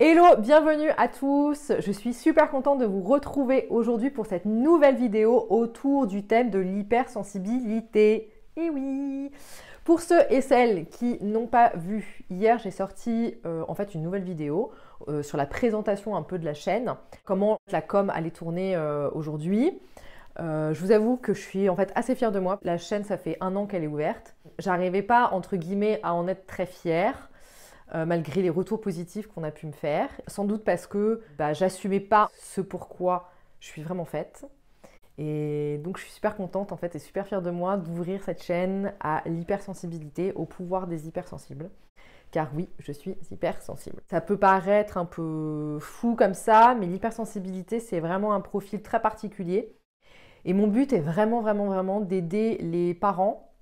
Hello, bienvenue à tous. Je suis super contente de vous retrouver aujourd'hui pour cette nouvelle vidéo autour du thème de l'hypersensibilité. Et eh oui Pour ceux et celles qui n'ont pas vu, hier j'ai sorti euh, en fait une nouvelle vidéo euh, sur la présentation un peu de la chaîne, comment la com allait tourner euh, aujourd'hui. je vous avoue que je suis en fait assez fière de moi. La chaîne, ça fait un an qu'elle est ouverte. J'arrivais pas, entre guillemets, à en être très fière. Euh, malgré les retours positifs qu'on a pu me faire. Sans doute parce que bah, j'assumais pas ce pourquoi je suis vraiment faite. Et donc je suis super contente en fait et super fière de moi d'ouvrir cette chaîne à l'hypersensibilité, au pouvoir des hypersensibles. Car oui, je suis hypersensible. Ça peut paraître un peu fou comme ça, mais l'hypersensibilité c'est vraiment un profil très particulier. Et mon but est vraiment, vraiment, vraiment d'aider les parents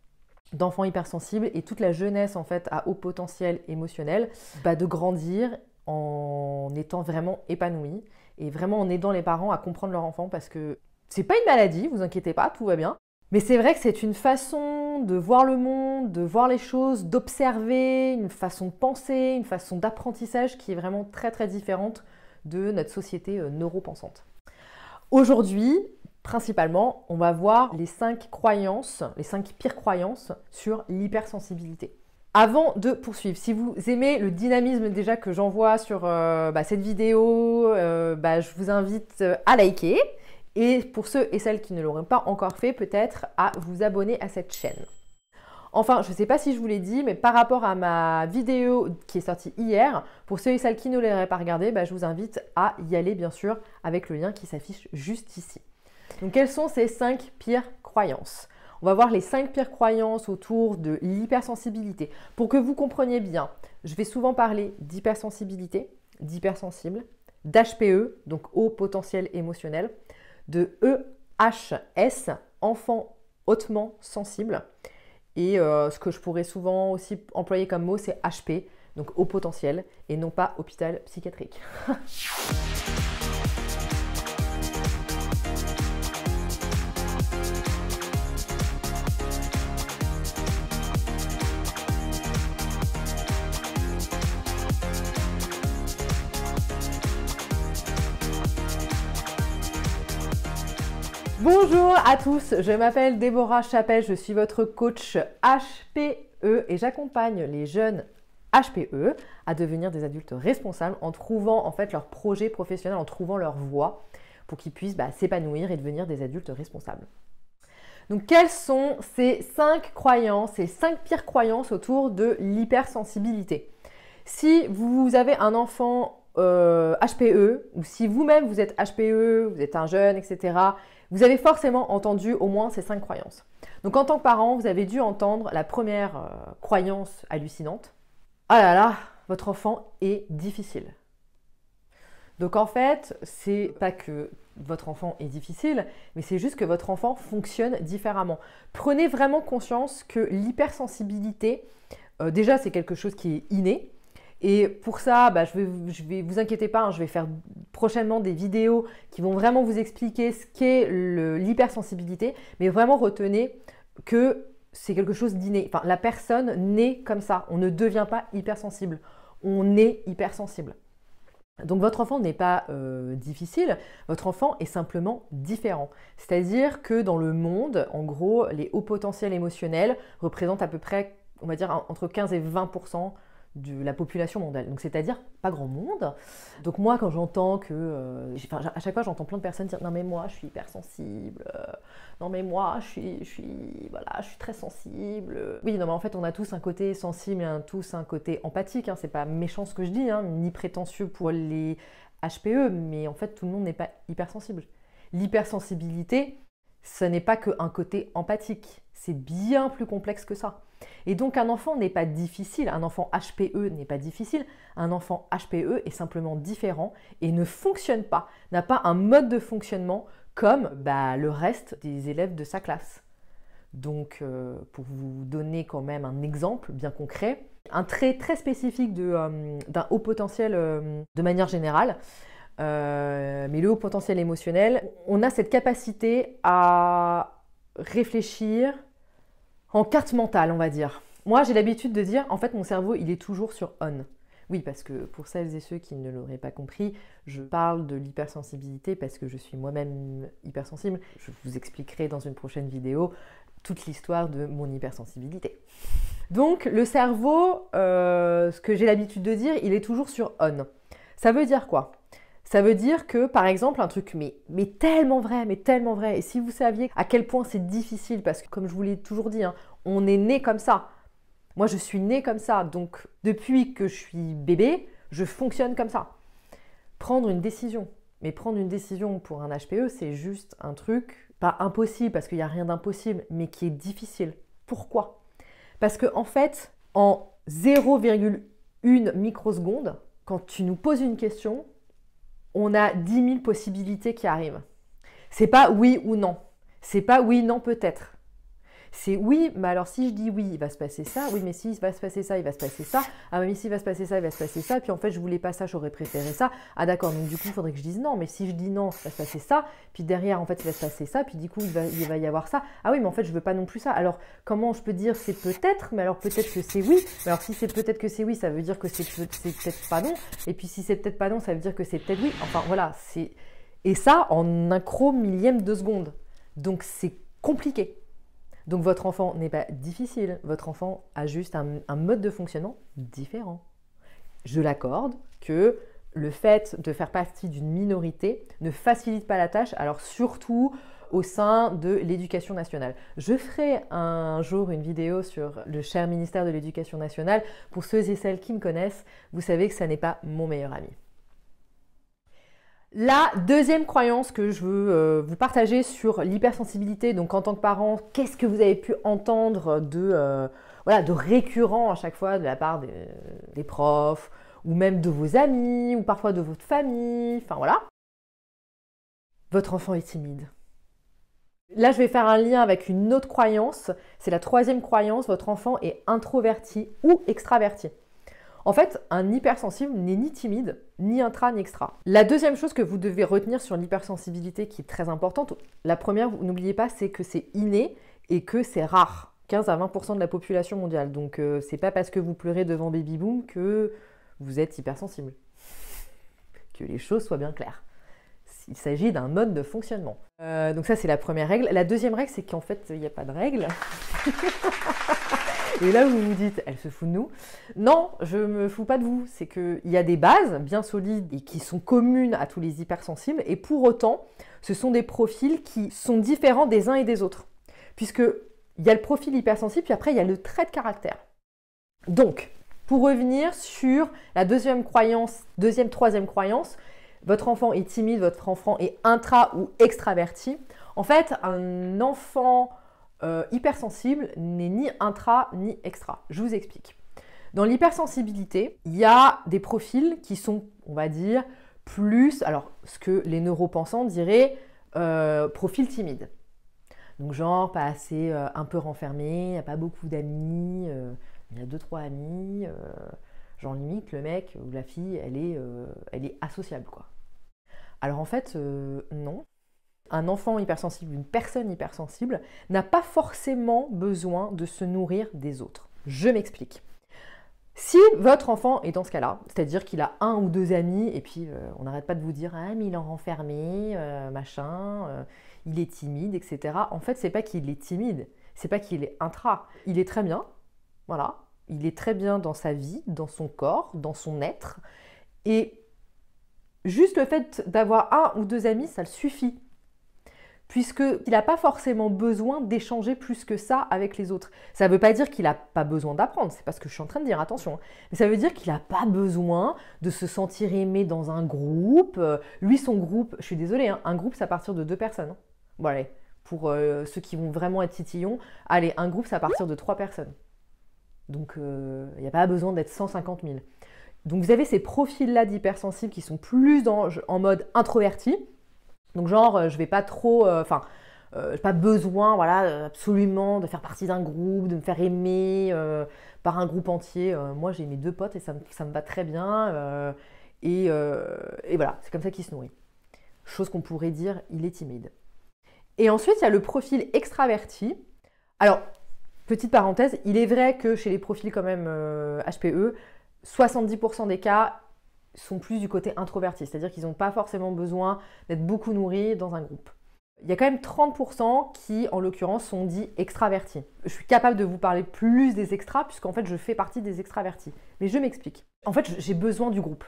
d'enfants hypersensibles et toute la jeunesse en fait à haut potentiel émotionnel, bah, de grandir en étant vraiment épanouie et vraiment en aidant les parents à comprendre leur enfant parce que c'est pas une maladie, vous inquiétez pas, tout va bien. Mais c'est vrai que c'est une façon de voir le monde, de voir les choses, d'observer, une façon de penser, une façon d'apprentissage qui est vraiment très très différente de notre société euh, neuropensante. Aujourd'hui, Principalement, on va voir les cinq croyances, les cinq pires croyances sur l'hypersensibilité. Avant de poursuivre, si vous aimez le dynamisme déjà que j'envoie sur euh, bah, cette vidéo, euh, bah, je vous invite euh, à liker. Et pour ceux et celles qui ne l'auraient pas encore fait, peut-être à vous abonner à cette chaîne. Enfin, je ne sais pas si je vous l'ai dit, mais par rapport à ma vidéo qui est sortie hier, pour ceux et celles qui ne l'auraient pas regardée, bah, je vous invite à y aller bien sûr avec le lien qui s'affiche juste ici. Donc quelles sont ces cinq pires croyances on va voir les cinq pires croyances autour de l'hypersensibilité. Pour que vous compreniez bien, je vais souvent parler d'hypersensibilité, d'hypersensible, d'HPE, donc haut potentiel émotionnel, de EHS, enfant hautement sensible. Et euh, ce que je pourrais souvent aussi employer comme mot, c'est HP, donc haut potentiel, et non pas hôpital psychiatrique. Bonjour à tous, je m'appelle Déborah Chapelle, je suis votre coach HPE et j'accompagne les jeunes HPE à devenir des adultes responsables en trouvant en fait leur projet professionnel, en trouvant leur voie pour qu'ils puissent bah, s'épanouir et devenir des adultes responsables. Donc quelles sont ces cinq croyances, ces cinq pires croyances autour de l'hypersensibilité Si vous avez un enfant HPE euh, ou si vous-même vous êtes HPE, vous êtes un jeune, etc., vous avez forcément entendu au moins ces cinq croyances. Donc en tant que parent, vous avez dû entendre la première euh, croyance hallucinante. Ah là là, votre enfant est difficile. Donc en fait, c'est pas que votre enfant est difficile, mais c'est juste que votre enfant fonctionne différemment. Prenez vraiment conscience que l'hypersensibilité, euh, déjà c'est quelque chose qui est inné, et pour ça, bah, je, vais, vais vous inquiétez pas, hein, je vais faire prochainement des vidéos qui vont vraiment vous expliquer ce qu'est l'hypersensibilité, mais vraiment retenez que c'est quelque chose d'inné. Enfin, la personne naît comme ça. On ne devient pas hypersensible. On est hypersensible. Donc votre enfant n'est pas euh, difficile, votre enfant est simplement différent. C'est-à-dire que dans le monde, en gros, les hauts potentiels émotionnels représentent à peu près, on va dire, entre 15 et 20 de la population mondiale. Donc c'est-à-dire pas grand monde. Donc moi quand j'entends que, euh, à chaque fois j'entends plein de personnes dire non mais moi je suis hypersensible, euh, non mais moi je suis, voilà, je suis très sensible. Oui non mais en fait on a tous un côté sensible et un, tous un côté empathique. Hein. C'est pas méchant ce que je dis, hein, ni prétentieux pour les HPE, mais en fait tout le monde n'est pas hypersensible. L'hypersensibilité, ce n'est pas qu'un côté empathique. C'est bien plus complexe que ça. Et donc un enfant n'est pas difficile, un enfant HPE n'est pas difficile, un enfant HPE est simplement différent et ne fonctionne pas, n'a pas un mode de fonctionnement comme bah, le reste des élèves de sa classe. Donc euh, pour vous donner quand même un exemple bien concret, un trait très spécifique euh, d'un haut potentiel euh, de manière générale, mais le haut potentiel émotionnel, on a cette capacité à réfléchir, en carte mentale, on va dire. Moi, j'ai l'habitude de dire, en fait, mon cerveau, il est toujours sur on. Oui, parce que pour celles et ceux qui ne l'auraient pas compris, je parle de l'hypersensibilité parce que je suis moi-même hypersensible. Je vous expliquerai dans une prochaine vidéo toute l'histoire de mon hypersensibilité. Donc, le cerveau, euh, ce que j'ai l'habitude de dire, il est toujours sur on. Ça veut dire quoi ça veut dire que, par exemple, un truc, mais, mais tellement vrai, mais tellement vrai, et si vous saviez à quel point c'est difficile, parce que comme je vous l'ai toujours dit, hein, on est né comme ça. Moi, je suis né comme ça, donc depuis que je suis bébé, je fonctionne comme ça. Prendre une décision. Mais prendre une décision pour un HPE, c'est juste un truc, pas impossible, parce qu'il n'y a rien d'impossible, mais qui est difficile. Pourquoi Parce que, en fait, en 0,1 microseconde, quand tu nous poses une question, on a 10 000 possibilités qui arrivent. C'est pas oui ou non. C'est pas oui, non, peut-être. C'est oui, mais alors si je dis oui, il va se passer ça, oui, mais si il va se passer ça, il va se passer ça, ah, mais si il va se passer ça, il va se passer ça, puis en fait, je voulais pas ça, j'aurais préféré ça, ah d'accord, donc du coup, il faudrait que je dise non, mais si je dis non, ça va se passer ça, puis derrière, en fait, il va se passer ça, puis du coup, il va, y avoir ça, ah oui, mais en fait, je veux pas non plus ça. Alors, comment je peux dire c'est peut-être, mais alors peut-être que c'est oui, mais alors si c'est peut-être que c'est oui, ça veut dire que c'est peut-être pas non, et puis si c'est peut-être pas non, ça veut dire que c'est peut-être oui, enfin voilà, Et ça en un cro millième de seconde. Donc c'est compliqué. Donc votre enfant n'est pas difficile, votre enfant a juste un, mode de fonctionnement différent. Je l'accorde que le fait de faire partie d'une minorité ne facilite pas la tâche, alors surtout au sein de l'éducation nationale. Je ferai un jour une vidéo sur le cher ministère de l'éducation nationale. Pour ceux et celles qui me connaissent, vous savez que ça n'est pas mon meilleur ami. La deuxième croyance que je veux euh, vous partager sur l'hypersensibilité, donc en tant que parent, qu'est-ce que vous avez pu entendre de, euh, récurrent à chaque fois de la part des, euh, des, profs, ou même de vos amis, ou parfois de votre famille, enfin voilà. Votre enfant est timide. Là, je vais faire un lien avec une autre croyance, c'est la troisième croyance, votre enfant est introverti ou extraverti. En fait, un hypersensible n'est ni timide, ni intra ni extra. La deuxième chose que vous devez retenir sur l'hypersensibilité qui est très importante, la première, n'oubliez pas, c'est que c'est inné et que c'est rare. 15 à 20% de la population mondiale. Donc euh, c'est pas parce que vous pleurez devant Baby Boom que vous êtes hypersensible. Que les choses soient bien claires. Il s'agit d'un mode de fonctionnement. Euh, donc ça c'est la première règle. La deuxième règle c'est qu'en fait il n'y a pas de règle. Et là, vous vous dites, elle se fout de nous. Non, je ne me fous pas de vous. C'est qu'il y a des bases bien solides et qui sont communes à tous les hypersensibles. Et pour autant, ce sont des profils qui sont différents des uns et des autres. Puisque y a le profil hypersensible, puis après, il y a le trait de caractère. Donc, pour revenir sur la deuxième croyance, deuxième, troisième croyance, votre enfant est timide, votre enfant est intra ou extraverti. En fait, un enfant euh, hypersensible n'est ni intra ni extra. Je vous explique. Dans l'hypersensibilité, il y a des profils qui sont, on va dire, plus, alors ce que les neuropensants diraient, euh, profils profil timide. Donc genre pas assez, euh, un peu renfermé, pas beaucoup d'amis, il y a deux trois amis, genre limite le mec ou la fille, elle est, elle est associable quoi. Alors en fait, non, un enfant hypersensible, une personne hypersensible, n'a pas forcément besoin de se nourrir des autres. Je m'explique. Si votre enfant est dans ce cas-là, c'est-à-dire qu'il a un ou deux amis, et puis euh, on n'arrête pas de vous dire Ah, mais il est renfermé, euh, machin, euh, il est timide, etc. En fait, c'est pas qu'il est timide, c'est pas qu'il est intra. Il est très bien, voilà. Il est très bien dans sa vie, dans son corps, dans son être. Et juste le fait d'avoir un ou deux amis, ça le suffit il n'a pas forcément besoin d'échanger plus que ça avec les autres. Ça ne veut pas dire qu'il n'a pas besoin d'apprendre, c'est pas ce que je suis en train de dire, attention. Hein. Mais ça veut dire qu'il n'a pas besoin de se sentir aimé dans un groupe. Euh, lui, son groupe, je suis désolée, hein, un groupe, ça à partir de deux personnes. Hein. Bon, allez, pour euh, ceux qui vont vraiment être titillons, allez, un groupe, ça à partir de trois personnes. Donc, euh, il n'y a pas besoin d'être 150 000. Donc, vous avez ces profils-là d'hypersensibles qui sont plus en, en mode introverti, donc genre, euh, je vais pas trop... Euh, enfin, n'ai euh, pas besoin, voilà, absolument de faire partie d'un groupe, de me faire aimer par un groupe entier. moi, j'ai mes deux potes et ça me, ça va très bien. Et, et, voilà, c'est comme ça qu'il se nourrit. Chose qu'on pourrait dire, il est timide. Et ensuite, il y a le profil extraverti. Alors, petite parenthèse, il est vrai que chez les profils quand même HPE, 70% des cas, sont plus du côté introverti, c'est-à-dire qu'ils n'ont pas forcément besoin d'être beaucoup nourris dans un groupe. Il y a quand même 30% qui, en l'occurrence, sont dits extravertis. Je suis capable de vous parler plus des extras, puisqu'en fait, je fais partie des extravertis. Mais je m'explique. En fait, j'ai besoin du groupe.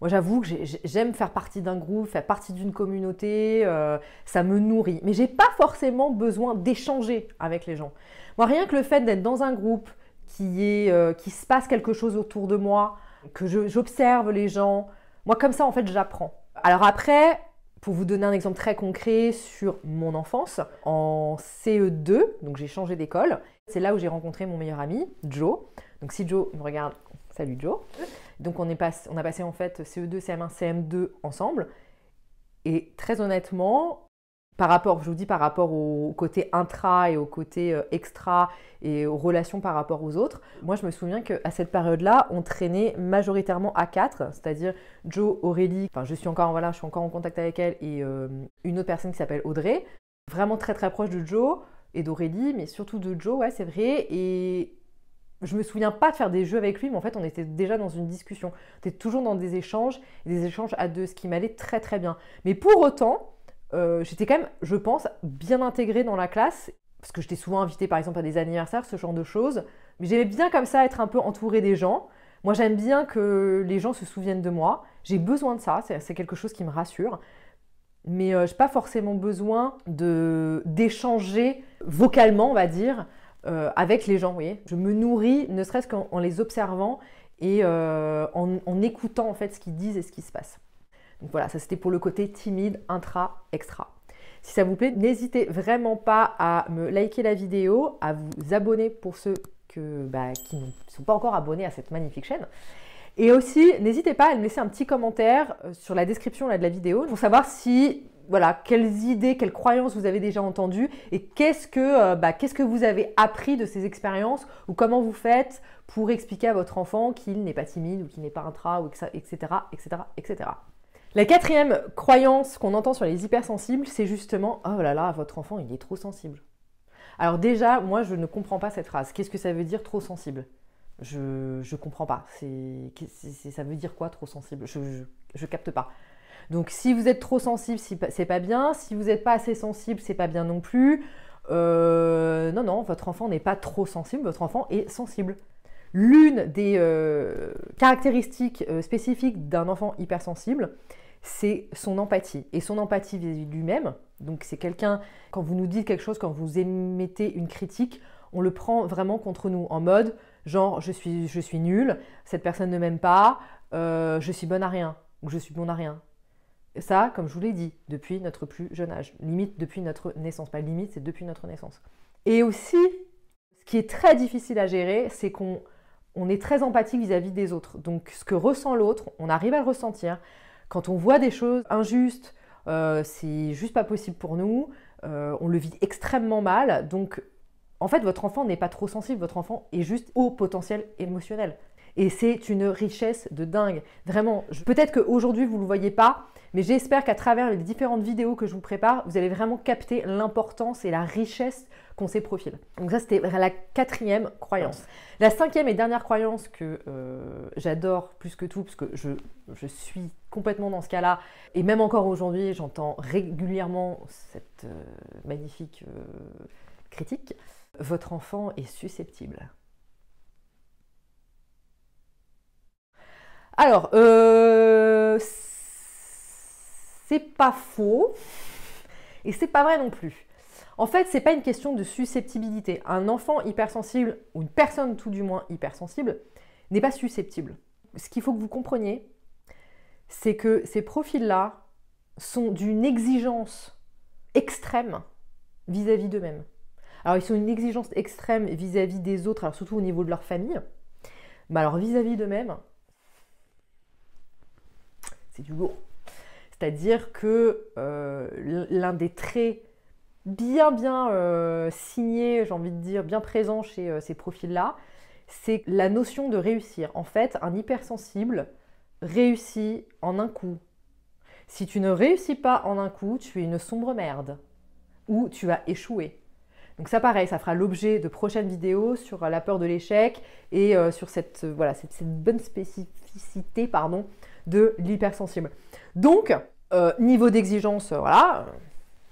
Moi, j'avoue que j'aime faire partie d'un groupe, faire partie d'une communauté, euh, ça me nourrit. Mais j'ai pas forcément besoin d'échanger avec les gens. Moi, rien que le fait d'être dans un groupe, qui euh, se passe quelque chose autour de moi, que j'observe les gens. Moi, comme ça, en fait, j'apprends. Alors après, pour vous donner un exemple très concret sur mon enfance, en CE2, donc j'ai changé d'école, c'est là où j'ai rencontré mon meilleur ami, Joe. Donc si Joe me regarde, salut Joe. Donc on, est pas, on a passé en fait CE2, CM1, CM2 ensemble. Et très honnêtement, par rapport, je vous dis par rapport au côté intra et au côté euh, extra et aux relations par rapport aux autres. Moi, je me souviens qu'à cette période-là, on traînait majoritairement à quatre, c'est-à-dire Joe, Aurélie, enfin, je suis encore, voilà, je suis encore en contact avec elle et euh, une autre personne qui s'appelle Audrey, vraiment très très proche de Joe et d'Aurélie, mais surtout de Joe, ouais, c'est vrai. Et je me souviens pas de faire des jeux avec lui, mais en fait, on était déjà dans une discussion. On était toujours dans des échanges, des échanges à deux, ce qui m'allait très très bien. Mais pour autant, euh, j'étais quand même, je pense, bien intégrée dans la classe, parce que j'étais souvent invitée par exemple à des anniversaires, ce genre de choses. Mais j'aimais bien comme ça être un peu entourée des gens. Moi j'aime bien que les gens se souviennent de moi. J'ai besoin de ça, c'est quelque chose qui me rassure. Mais je euh, j'ai pas forcément besoin d'échanger vocalement, on va dire, euh, avec les gens. je me nourris, ne serait-ce qu'en les observant et en, écoutant en fait ce qu'ils disent et ce qui se passe. Donc voilà, ça c'était pour le côté timide, intra, extra. Si ça vous plaît, n'hésitez vraiment pas à me liker la vidéo, à vous abonner pour ceux bah, qui ne sont pas encore abonnés à cette magnifique chaîne. Et aussi, n'hésitez pas à me laisser un petit commentaire euh, sur la description de la vidéo pour savoir si voilà, quelles idées, quelles croyances vous avez déjà entendues et euh, bah, qu'est-ce que, vous avez appris de ces expériences ou comment vous faites pour expliquer à votre enfant qu'il n'est pas timide ou qu'il n'est pas intra, ou etc., etc., etc. etc. La quatrième croyance qu'on entend sur les hypersensibles, c'est justement ⁇ Oh là là, votre enfant, il est trop sensible ⁇ Alors déjà, moi, je ne comprends pas cette phrase. Qu'est-ce que ça veut dire trop sensible Je ne comprends pas. C'est, ça veut dire quoi trop sensible je, ne capte pas. Donc si vous êtes trop sensible, c'est pas bien. Si vous n'êtes pas assez sensible, c'est pas bien non plus. Euh, non, non, votre enfant n'est pas trop sensible, votre enfant est sensible. L'une des euh, caractéristiques euh, spécifiques d'un enfant hypersensible, c'est son empathie. Et son empathie vis-à-vis de lui-même, donc c'est quelqu'un, quand vous nous dites quelque chose, quand vous émettez une critique, on le prend vraiment contre nous, en mode, genre, je suis, je nul, cette personne ne m'aime pas, euh, je suis bonne à rien, ou je suis bon à rien. Ça, comme je vous l'ai dit, depuis notre plus jeune âge, limite depuis notre naissance, pas limite, c'est depuis notre naissance. Et aussi, ce qui est très difficile à gérer, c'est qu'on est très empathique vis-à-vis des autres. Donc ce que ressent l'autre, on arrive à le ressentir, quand on voit des choses injustes, euh, c'est juste pas possible pour nous, euh, on le vit extrêmement mal, donc en fait votre enfant n'est pas trop sensible, votre enfant est juste au potentiel émotionnel. Et c'est une richesse de dingue. Vraiment, peut-être qu'aujourd'hui, vous ne le voyez pas, mais j'espère qu'à travers les différentes vidéos que je vous prépare, vous allez vraiment capter l'importance et la richesse qu'on ces profils. Donc ça, c'était la quatrième croyance. La cinquième et dernière croyance que euh, j'adore plus que tout, parce que je, suis complètement dans ce cas-là, et même encore aujourd'hui, j'entends régulièrement cette euh, magnifique euh, critique, votre enfant est susceptible. Alors, euh, c'est pas faux et c'est pas vrai non plus. En fait, c'est pas une question de susceptibilité. Un enfant hypersensible ou une personne tout du moins hypersensible n'est pas susceptible. Ce qu'il faut que vous compreniez, c'est que ces profils-là sont d'une exigence extrême vis-à-vis d'eux-mêmes. Alors ils sont une exigence extrême vis-à-vis des autres, alors surtout au niveau de leur famille, mais alors vis-à-vis d'eux-mêmes, c'est du gros C'est-à-dire que euh, l'un des traits bien, bien euh, signés, j'ai envie de dire, bien présents chez euh, ces profils-là, c'est la notion de réussir. En fait, un hypersensible réussit en un coup. Si tu ne réussis pas en un coup, tu es une sombre merde ou tu vas échouer. Donc ça pareil, ça fera l'objet de prochaines vidéos sur la peur de l'échec et sur cette, cette, bonne spécificité pardon, de l'hypersensible. Donc, euh, niveau d'exigence, euh, voilà,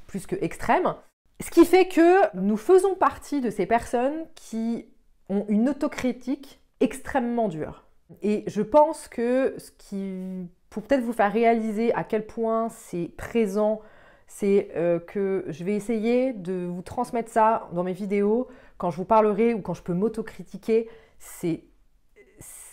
plus que extrême. Ce qui fait que nous faisons partie de ces personnes qui ont une autocritique extrêmement dure. Et je pense que ce qui, pour peut-être vous faire réaliser à quel point c'est présent, c'est euh, que je vais essayer de vous transmettre ça dans mes vidéos, quand je vous parlerai ou quand je peux m'autocritiquer, c'est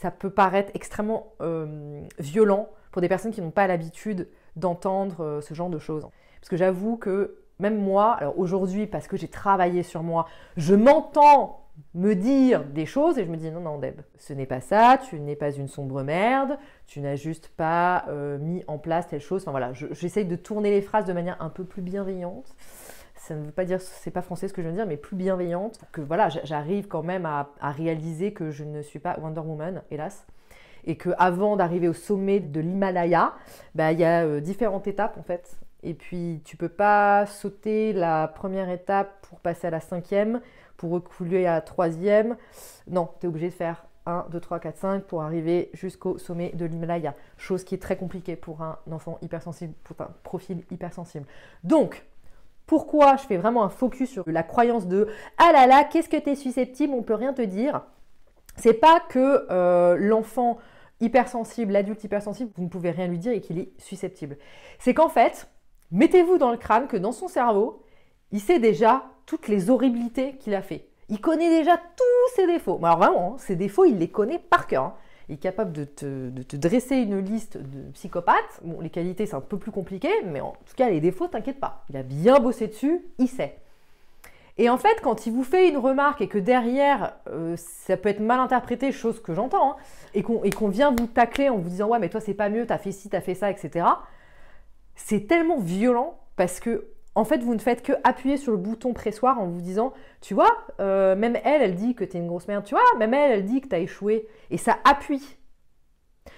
ça peut paraître extrêmement euh, violent pour des personnes qui n'ont pas l'habitude d'entendre euh, ce genre de choses. Parce que j'avoue que même moi, alors aujourd'hui, parce que j'ai travaillé sur moi, je m'entends me dire des choses et je me dis non, non, Deb, ce n'est pas ça, tu n'es pas une sombre merde, tu n'as juste pas euh, mis en place telle chose. Enfin voilà, j'essaye de tourner les phrases de manière un peu plus bienveillante ça ne veut pas dire, c'est pas français ce que je veux dire, mais plus bienveillante, que voilà, j'arrive quand même à, réaliser que je ne suis pas Wonder Woman, hélas. Et que avant d'arriver au sommet de l'Himalaya, bah, il y a euh, différentes étapes en fait. Et puis tu peux pas sauter la première étape pour passer à la cinquième, pour reculer à la troisième. Non, tu es obligé de faire 1, 2, 3, 4, 5 pour arriver jusqu'au sommet de l'Himalaya. Chose qui est très compliquée pour un enfant hypersensible, pour un profil hypersensible. Donc, pourquoi je fais vraiment un focus sur la croyance de ah là là, qu'est-ce que t'es susceptible, on peut rien te dire. C'est pas que euh, l'enfant hypersensible, l'adulte hypersensible, vous ne pouvez rien lui dire et qu'il est susceptible. C'est qu'en fait, mettez-vous dans le crâne que dans son cerveau, il sait déjà toutes les horribilités qu'il a fait. Il connaît déjà tous ses défauts. Alors vraiment, hein, ses défauts, il les connaît par cœur. Hein est capable de te, dresser une liste de psychopathes. Bon, les qualités, c'est un peu plus compliqué, mais en tout cas, les défauts, t'inquiète pas. Il a bien bossé dessus, il sait. Et en fait, quand il vous fait une remarque et que derrière, euh, ça peut être mal interprété, chose que j'entends, hein, et qu'on vient vous tacler en vous disant Ouais, mais toi, c'est pas mieux, t'as fait ci, t'as fait ça, etc. C'est tellement violent parce que en fait, vous ne faites que appuyer sur le bouton pressoir en vous disant, tu vois, euh, même elle, elle dit que t'es une grosse merde, tu vois, même elle, elle dit que t'as échoué. Et ça appuie.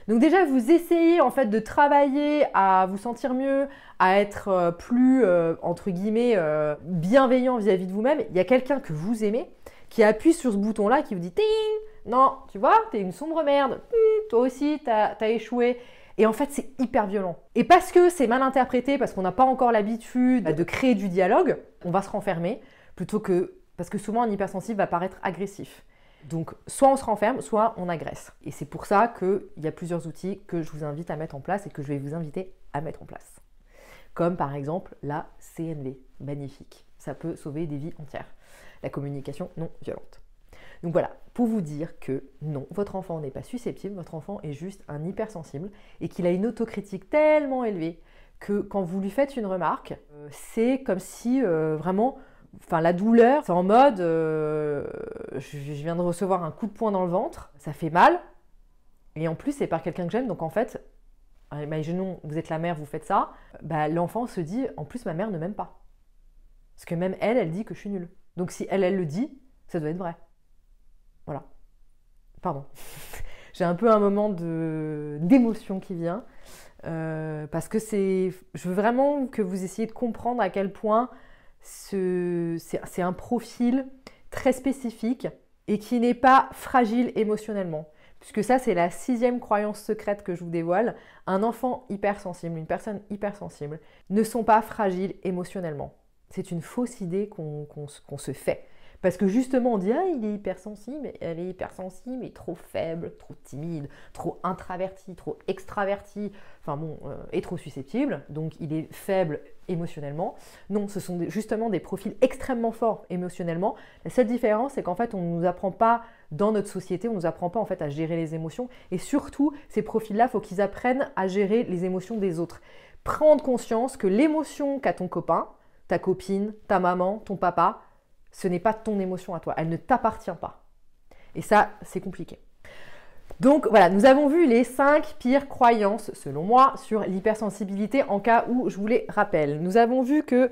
Donc déjà, vous essayez en fait de travailler à vous sentir mieux, à être euh, plus, euh, entre guillemets, bienveillant vis-à-vis de vous-même. Il y a quelqu'un que vous aimez qui appuie sur ce bouton-là, qui vous dit, ting, non, tu vois, t'es une sombre merde, mmh, toi aussi, t'as as échoué. Et en fait, c'est hyper violent. Et parce que c'est mal interprété, parce qu'on n'a pas encore l'habitude de créer du dialogue, on va se renfermer plutôt que. Parce que souvent, un hypersensible va paraître agressif. Donc, soit on se renferme, soit on agresse. Et c'est pour ça qu'il y a plusieurs outils que je vous invite à mettre en place et que je vais vous inviter à mettre en place. Comme par exemple la CNV. Magnifique. Ça peut sauver des vies entières. La communication non violente. Donc voilà, pour vous dire que non, votre enfant n'est pas susceptible, votre enfant est juste un hypersensible et qu'il a une autocritique tellement élevée que quand vous lui faites une remarque, euh, c'est comme si euh, vraiment, enfin la douleur, c'est en mode, euh, je, viens de recevoir un coup de poing dans le ventre, ça fait mal, et en plus c'est par quelqu'un que j'aime, donc en fait, imaginons, vous êtes la mère, vous faites ça, bah, l'enfant se dit, en plus ma mère ne m'aime pas. Parce que même elle, elle dit que je suis nulle. Donc si elle, elle le dit, ça doit être vrai. Voilà. Pardon. J'ai un peu un moment d'émotion qui vient. Euh, parce que c'est. Je veux vraiment que vous essayiez de comprendre à quel point c'est un profil très spécifique et qui n'est pas fragile émotionnellement. Puisque ça, c'est la sixième croyance secrète que je vous dévoile. Un enfant hypersensible, une personne hypersensible, ne sont pas fragiles émotionnellement. C'est une fausse idée qu'on se fait. Parce que justement, on dit Ah, il est hypersensible, elle est hypersensible, et trop faible, trop timide, trop intraverti, trop extraverti, enfin bon, euh, et trop susceptible, donc il est faible émotionnellement. Non, ce sont justement des profils extrêmement forts émotionnellement. La seule différence, c'est qu'en fait, on ne nous apprend pas dans notre société, on ne nous apprend pas en fait à gérer les émotions. Et surtout, ces profils-là, faut qu'ils apprennent à gérer les émotions des autres. Prendre conscience que l'émotion qu'a ton copain, ta copine, ta maman, ton papa, ce n'est pas ton émotion à toi, elle ne t'appartient pas. Et ça, c'est compliqué. Donc voilà, nous avons vu les cinq pires croyances, selon moi, sur l'hypersensibilité en cas où, je vous les rappelle, nous avons vu que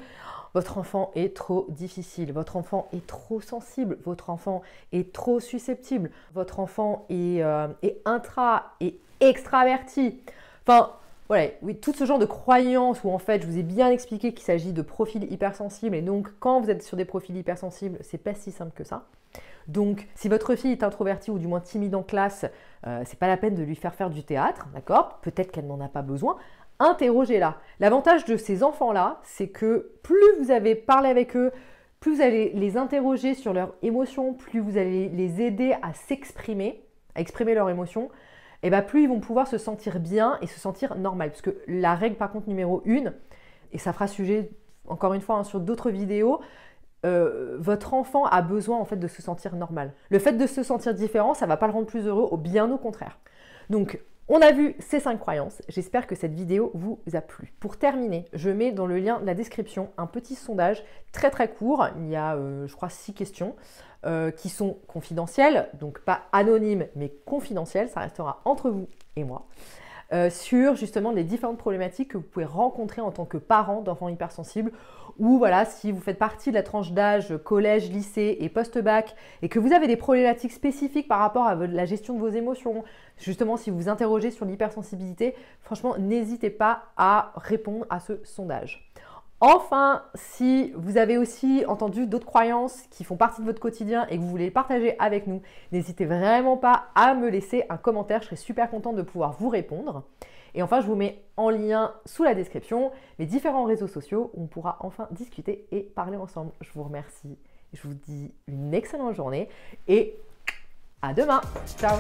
votre enfant est trop difficile, votre enfant est trop sensible, votre enfant est trop susceptible, votre enfant est, euh, est intra et extraverti. Enfin, voilà, oui, tout ce genre de croyances où en fait je vous ai bien expliqué qu'il s'agit de profils hypersensibles et donc quand vous êtes sur des profils hypersensibles, c'est pas si simple que ça. Donc, si votre fille est introvertie ou du moins timide en classe, euh, c'est pas la peine de lui faire faire du théâtre, d'accord Peut-être qu'elle n'en a pas besoin. Interrogez-la. L'avantage de ces enfants-là, c'est que plus vous avez parlé avec eux, plus vous allez les interroger sur leurs émotions, plus vous allez les aider à s'exprimer, à exprimer leurs émotions, et eh bah ben, plus ils vont pouvoir se sentir bien et se sentir normal. Parce que la règle par contre numéro une, et ça fera sujet encore une fois hein, sur d'autres vidéos, euh, votre enfant a besoin en fait de se sentir normal. Le fait de se sentir différent, ça va pas le rendre plus heureux, au bien au contraire. Donc on a vu ces cinq croyances, j'espère que cette vidéo vous a plu. Pour terminer, je mets dans le lien de la description un petit sondage très très court, il y a euh, je crois six questions, euh, qui sont confidentielles, donc pas anonymes mais confidentielles, ça restera entre vous et moi. Euh, sur justement les différentes problématiques que vous pouvez rencontrer en tant que parent d'enfants hypersensibles ou voilà, si vous faites partie de la tranche d'âge collège, lycée et post-bac et que vous avez des problématiques spécifiques par rapport à la gestion de vos émotions, justement si vous vous interrogez sur l'hypersensibilité, franchement, n'hésitez pas à répondre à ce sondage. Enfin, si vous avez aussi entendu d'autres croyances qui font partie de votre quotidien et que vous voulez partager avec nous, n'hésitez vraiment pas à me laisser un commentaire, je serai super content de pouvoir vous répondre. Et enfin, je vous mets en lien sous la description les différents réseaux sociaux où on pourra enfin discuter et parler ensemble. Je vous remercie, je vous dis une excellente journée et à demain. Ciao